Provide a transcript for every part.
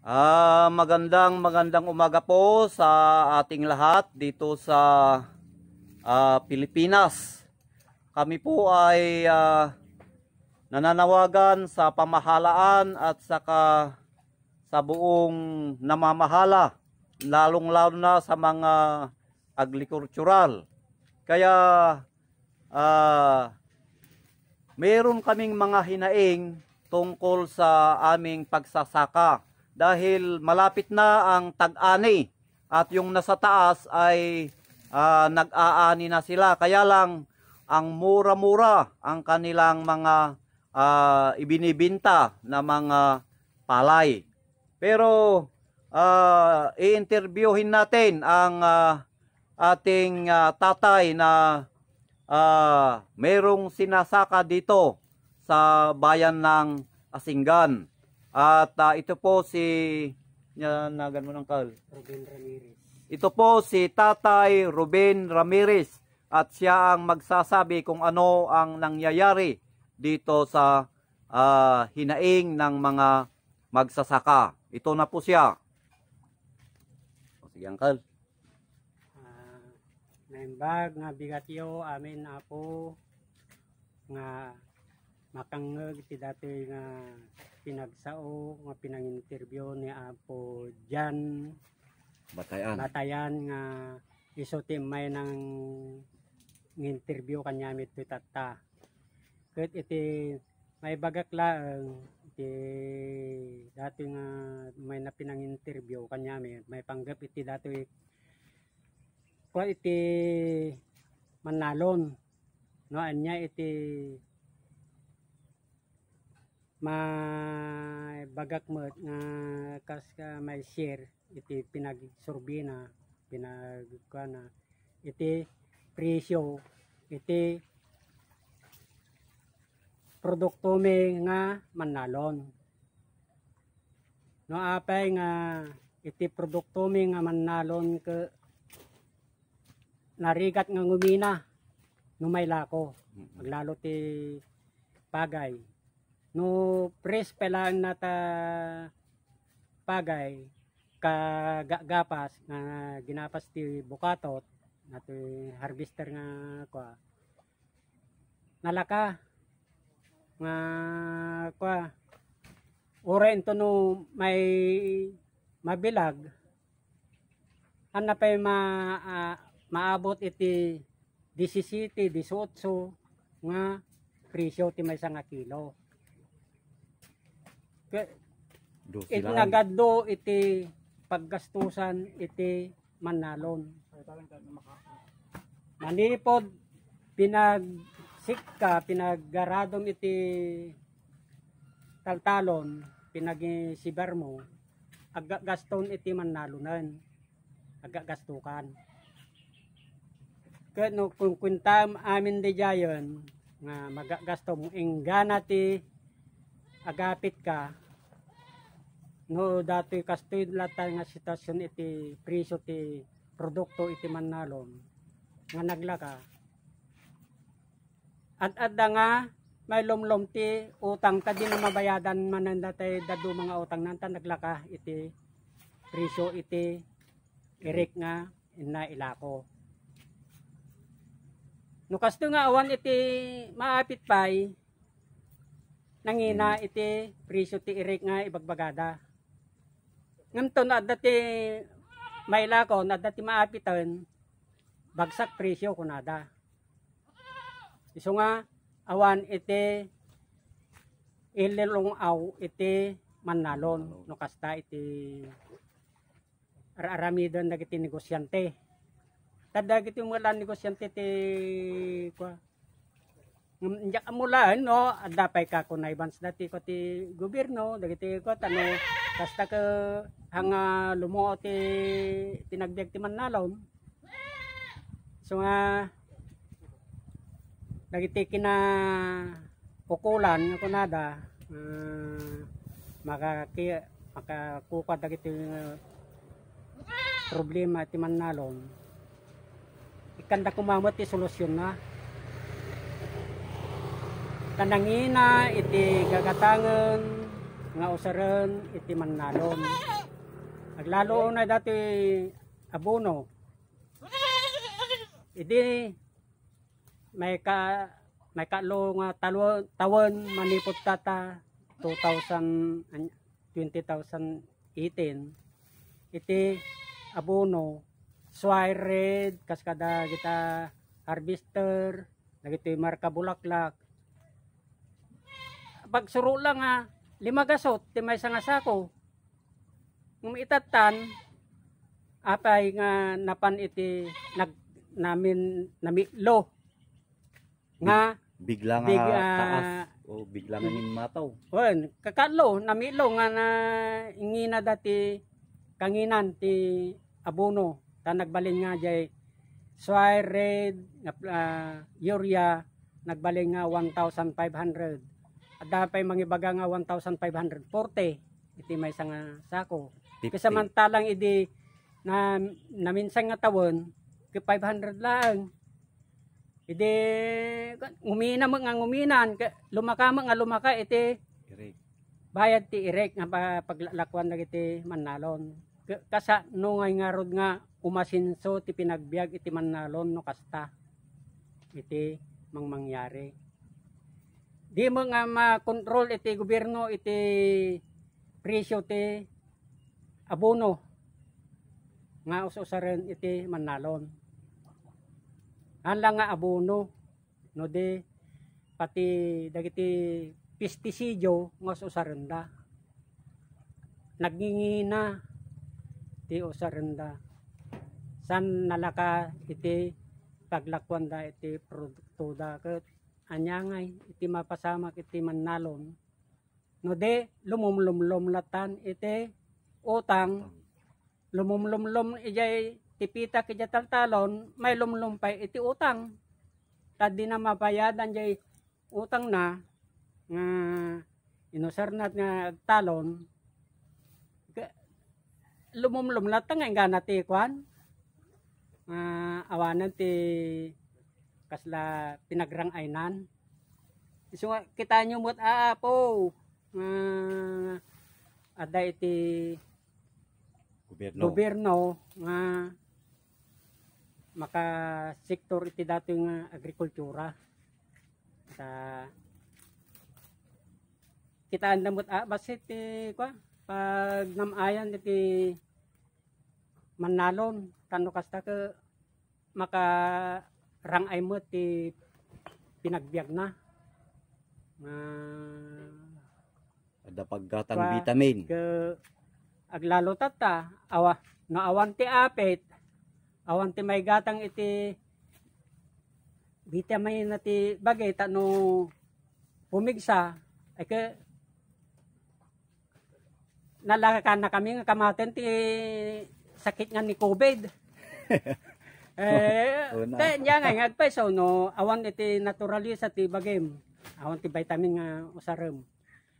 Ah, magandang magandang umaga po sa ating lahat dito sa ah, Pilipinas. Kami po ay ah, nananawagan sa pamahalaan at saka sa buong namamahala, lalong-lalo na sa mga agricultural. Kaya ah, meron kaming mga hinaing tungkol sa aming pagsasaka dahil malapit na ang tag-ani at yung nasa taas ay uh, nag-aani na sila. Kaya lang ang mura-mura ang kanilang mga uh, ibinibinta na mga palay. Pero uh, i-interviewin natin ang uh, ating uh, tatay na uh, merong sinasaka dito sa bayan ng Asinggan. At uh, ito po si nagan mo ng kal. Ruben Ramirez. Ito po si Tatay Ruben Ramirez at siya ang magsasabi kung ano ang nangyayari dito sa uh, hinaing ng mga magsasaka. Ito na po siya. O, sige, Uncle. Uh, ah, naimbag nga bigatyo amin apo nga makangag si dati nga pinagsao nga pinanginterbyo ni Apo Jan Batayan. Batayan nga isuti may nang ng interview kanya mit tata. Ket iti may bagak lang iti dati nga may napinang interview kanya may panggap iti dati ko iti manalon no anya iti may bagak mo nga uh, kaska may share iti pinagsurbi na pinagkuha na iti presyo iti produkto may nga manalon no apay nga iti produkto may nga manalon ke narigat nga ngumina no may maglalo ti pagay no pres pelaan nata pagay kagagapas nga ginapas ti bukatot nato harvester nga kwa nalaka nga kwa oren to no may mabilag ang napay ma, uh, maabot iti 17, 18 nga presyo ti may nga kilo Itinagado iti paggastusan iti manalon. Manipod pinagsikka, pinaggaradom iti taltalon, pinagisibar mo, agagaston iti manalunan, aggastukan Kaya no, kung kwintam amin di jayon, nga magagasto mo, ingana agapit ka no dati kastoy latay nga sitasyon iti priso ti produkto iti manalom nga naglaka at adda nga may lomlom ti utang ka di mabayadan mabayadan manandatay dadu mga utang nanta naglaka iti priso iti irik nga na ilako no kasto nga awan iti maapit pay nangina hmm. iti presyo ti irik nga ibagbagada. Ngamton adda ti maila ko, adda ti maapitan, bagsak presyo kunada. Iso nga, awan iti ililong aw iti manalon, no kasta iti araramidon dagiti negosyante. Tad dagiti mga negosyante ti kwa ngajak mm, amulan no dapay ka ko naibans dati ko ti gobyerno dagiti ko tano basta ka hanga lumo ti tinagdag ti manalon so nga dagiti kina kukulan ko nada uh, ah, makaki makakukad dagiti ah, problema ti manalon ikanda kumamot ti solusyon na kanangina iti gagatangen nga usaren iti mannalon aglalo na dati abono idi may ka may kalo nga tawon manipot tata 2000 2018 iti abono soy red kaskada kita harvester nagitoy marka bulaklak pagsuro lang nga lima gasot ti may nga sako ngumitatan apay nga napan iti nag namin namiklo nga bigla nga big, uh, taas o bigla nga mataw wen kakalo, namiklo nga na ingina dati kanginan ti abono ta nagbalin nga jay soy red nga uh, urea nagbalin nga 1500 at dapat mga ibaga nga 1,540. Iti may isang ah, sako. 50. Kasamantalang idi na, na minsan nga tawon, 500 lang. Idi umina mo nga uminan, lumaka mo nga lumaka iti Irik. bayad ti Irek nga paglakwan na iti manalon. Kasa nungay nga rod nga umasinso ti pinagbiag iti manalon no kasta iti mangmangyari di mo nga ma-control iti gobyerno iti presyo ti abono nga ususa rin iti manalon hanla nga abono no di pati dagiti pestisidyo nga ususa rin da nagingina ti ususa rin da san nalaka iti paglakwan da iti produkto da ket anyangay iti mapasamak iti mannalon no de latan iti utang lumumlumlum ijay tipita kaya taltalon may lumlumpay iti utang tad na mapayadan jay utang na nga inusarnat nga talon lumumlumlatan nga nga natikwan uh, awanan ti kasla pinagrang ainan so kita nyo mo't aapo ah, ah, uh, ah, ada iti gobyerno gobyerno nga uh, maka sektor iti dating uh, agrikultura sa kita andamot a basit iti kwa pag namayan iti manalon tanokasta ka maka rang ay mo ti pinagbiag na uh, ada paggatang vitamin ke aglalo tata awa no awan ti apit awan ti may gatang iti vitamin na ti bagay no pumigsa ay ke nalakakan na kami nga kamaten ti sakit nga ni COVID Eh, te, diyan nga, nagpaisaw no, awan iti naturally sa tibagim. Awan ti vitamin nga usarem.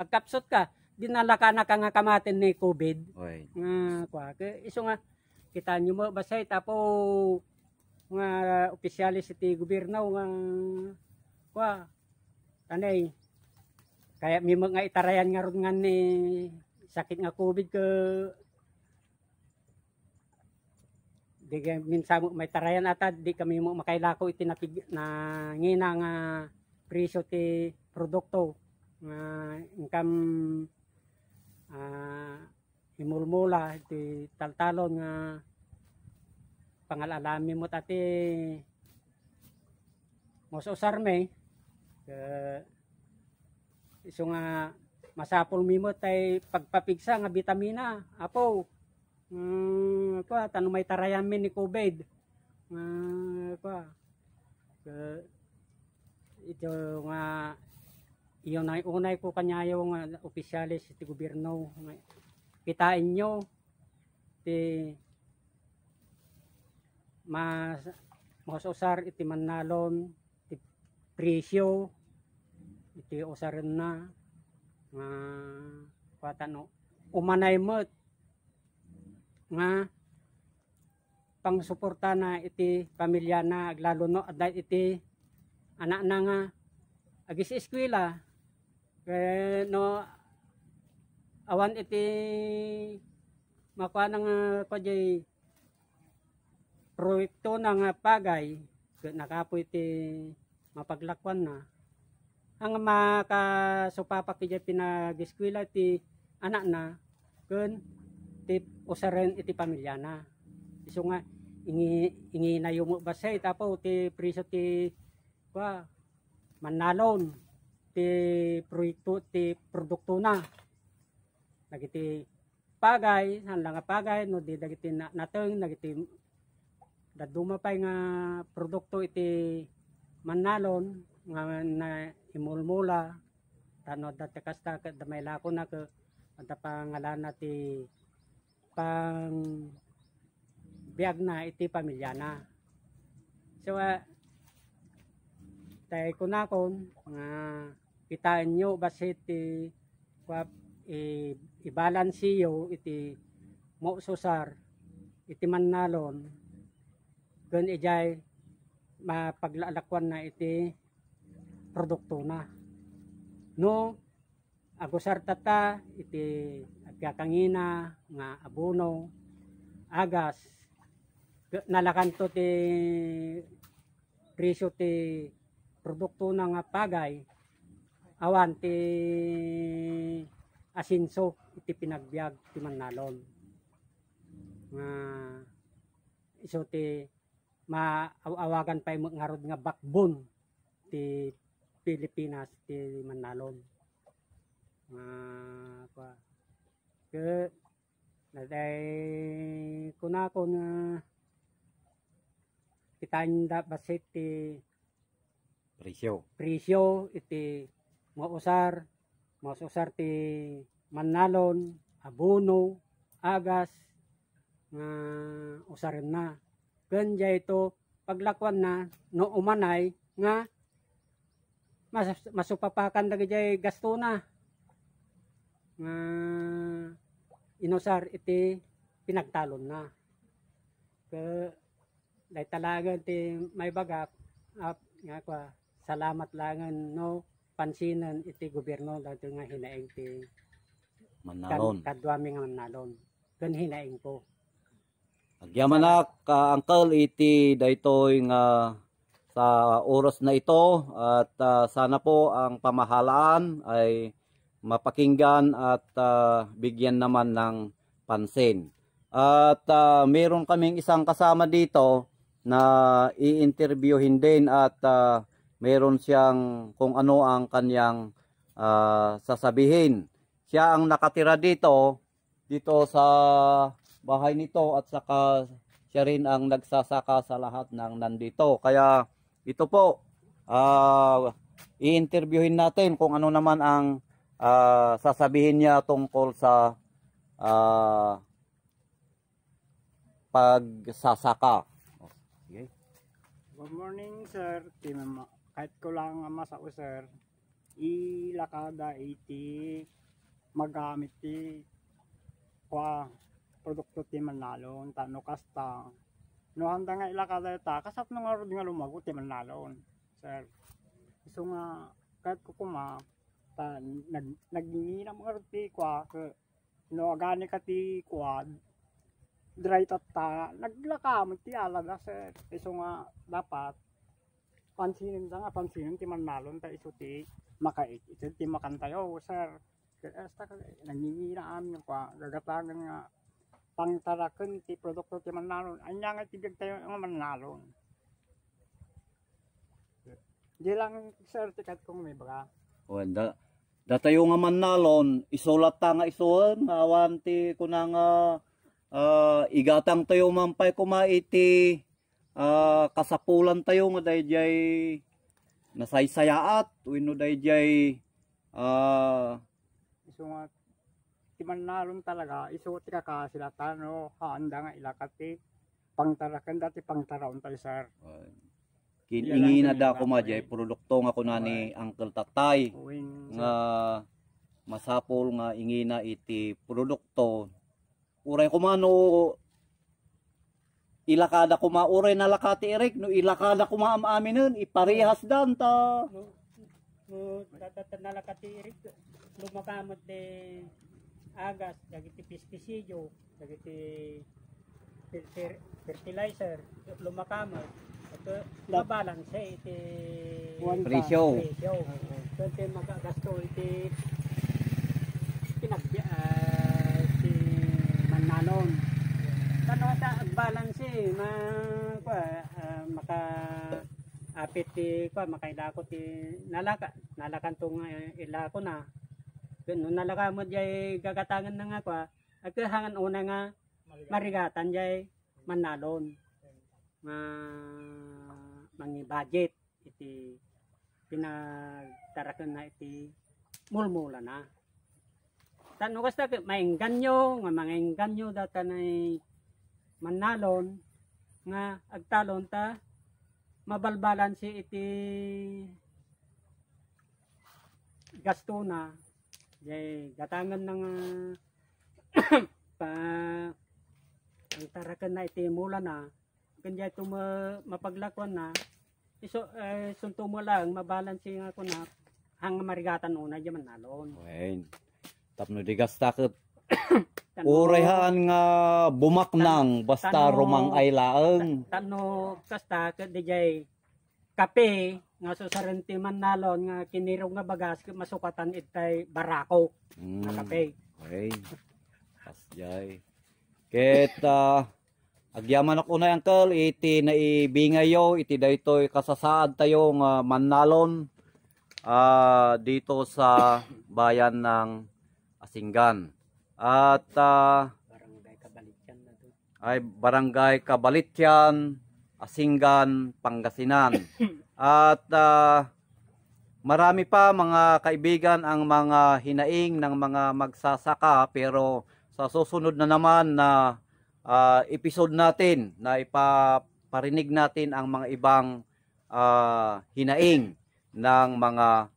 Agkapsot ka, dinalaka ka na ka nga kamatin ni COVID. Oy. Nga, kwa, ke, iso nga, kita nyo mo, basta tapo nga opisyalis iti gobyerno nga, kwa, tanay, kaya may nga itarayan nga ron nga ni sakit nga COVID ke di minsan mo may tarayan ata di kami mo makailako iti nakig na ngina nga presyo ti produkto nga income uh, imulmula iti taltalon nga pangalalami mo tati mosusar me iso nga masapol mi mo tay pagpapigsa nga bitamina apo Hmm, ah, ko tanu may tarayan tarayamin ni COVID. Ah, ko. Ah, ito nga iyon ay unay ko kanyayo ah, nga opisyalis ti gobyerno pitain nyo ti mas mas usar iti manalon ti presyo iti usar na nga uh, kwatano umanay mo nga pangsuporta na iti pamilya na aglalo no at iti anak na nga agis eskwela kaya no awan iti makuha ng uh, kajay proyekto na nga pagay nakapo iti mapaglakwan na ang makasupapak iti pinagiskwila iti anak na kun iti usaren iti pamilya na. Iso nga, ingi, ingi na yung basay, tapo iti priso ti kwa, manalon, ti proyekto, ti produkto na. Nagiti pagay, saan pagay, no, di dagiti na, nateng, nagiti daduma pa nga produkto iti manalon, nga na imulmula, tanod da tekasta, damay lako na, ko, at pangalan na ti pang biag na iti pamilya na. So, uh, tayo ko na kon nga kitaan nyo basit iti kwap i, ibalansiyo iti mo susar iti mannalon kun ijay mapaglalakwan na iti produkto na no agusar tata iti gakangina nga abono agas nalakanto ti presyo ti produkto na nga pagay awan ti asinso iti pinagbiag ti Manalon nga iso ti maawagan pa yung ngarod nga backbone ti Pilipinas ti Manalon nga Ke, naday kunako na kitain da basit ti presyo. Presyo iti mausar, mausar ti manalon, abono, agas, nga usarin na. Ganja ito, paglakwan na, no umanay, nga mas, masupapakan na gajay gasto na. Nga inusar iti pinagtalon na. Pero dahil talaga iti may bagak, ap, ah, nga ko, salamat lang no pansinan iti gobyerno dahil nga hinaing ti Manalon. Kad, kadwami nga manalon. Kun hinaing ko. Agyamanak, uh, Uncle, iti daytoy nga sa oras na ito at uh, sana po ang pamahalaan ay mapakinggan at uh, bigyan naman ng pansin. At uh, meron kaming isang kasama dito na i-interviewin din at uh, meron siyang kung ano ang kanyang uh, sasabihin. Siya ang nakatira dito, dito sa bahay nito at saka siya rin ang nagsasaka sa lahat ng nandito. Kaya ito po, uh, i-interviewin natin kung ano naman ang uh, sasabihin niya tungkol sa uh, pagsasaka. Okay. Oh, Good morning sir. Tinama. Kahit ko lang ama sa sir, ilakada iti magamit ti kwa produkto ti manalon no kasta no handa nga ilakada ta kasap nga rod nga lumago ti manalon sir. So nga kahit ko kuma ta nag nagingi na mga ti kwa ke no gani ka ti kwa dry tata naglaka mo ti ala da se iso nga dapat pansinin da nga pansinin ti manalon ta iso ti makait ito ti makantayo sir kaya ka nagingi na amin kwa gagatangan nga pangtarakan ti produkto ti manalon anya nga ti tayo nga manalon di lang sir tikat kong may baga Well, da, datayo nga man nalon, isulat ta nga isuon, nga wanti ko na nga uh, igatang tayo mampay kumaiti uh, ah, kasapulan tayo nga dayjay nasaysayaat wino dayjay uh, ah, isungat timan nalon talaga isuot ka ka sila tano haanda nga ilakati pangtarakan dati pangtaraon tayo sir. Well na da ko ma produkto nga ako na ni Uncle Tatay nga masapol nga ingina iti produkto. Uray ko man no ilakada ko mauray na lakati erik no ilakada ko maamamin nun iparehas dan ta no, no tatatan lakati erik lumakamot de agas dagiti pistisiyo dagiti fertilizer lumakamot Nabalance iti presyo. Presyo. So iti magagasto iti pinagya ah, iti mananon. Tano ta balance ma kwa uh, maka apit ti kwa makailako ti nalaka nalakan tong eh, ila ko na. Nung nalaka mo jay gagatangan na nga kwa at hangan una nga marigatan jay manalon. Ma mangi budget iti pinagtarakan na iti mulmula na tanu kasta maengganyo nga maengganyo data nay manalon nga agtalon ta mabalbalan si iti gasto na jay gatangan ng pa ang tarakan na iti mula na kanya ito mapaglakwan na iso, eh, sunto mo lang, mabalancing ako na ang marigatan una di man nalon. wen Tapno di gastakot. Urehan nga bumak nang basta tano, rumang ay laeng. Tano kastakot di jay kape nga so sarenti man nalon nga kinirog nga bagas masukatan itay barako mm. nga kape. Okay. Pasjay. Ket uh, Agyaman ako na uncle, iti na ibingayo, iti daytoy kasasaad tayong uh, manalon uh, dito sa bayan ng Asinggan. At uh, barangay Kabalityan na doon. Ay barangay Kabalityan, Asinggan, Pangasinan. At uh, marami pa mga kaibigan ang mga hinaing ng mga magsasaka pero sa susunod na naman na uh, uh, episode natin na ipaparinig natin ang mga ibang uh, hinaing ng mga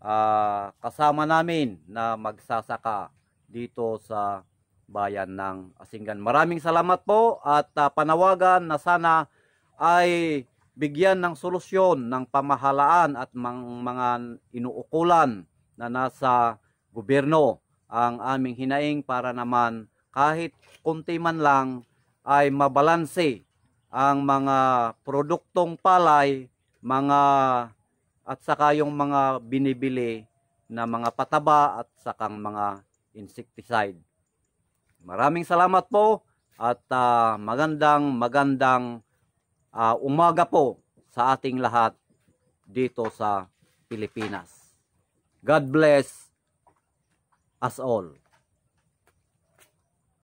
uh, kasama namin na magsasaka dito sa bayan ng Asingan. Maraming salamat po at uh, panawagan na sana ay bigyan ng solusyon ng pamahalaan at mang, mga inuukulan na nasa gobyerno ang aming hinaing para naman kahit kunti man lang ay mabalanse ang mga produktong palay, mga at saka yung mga binibili na mga pataba at sakang mga insecticide. Maraming salamat po at uh, magandang magandang uh, umaga po sa ating lahat dito sa Pilipinas. God bless us all.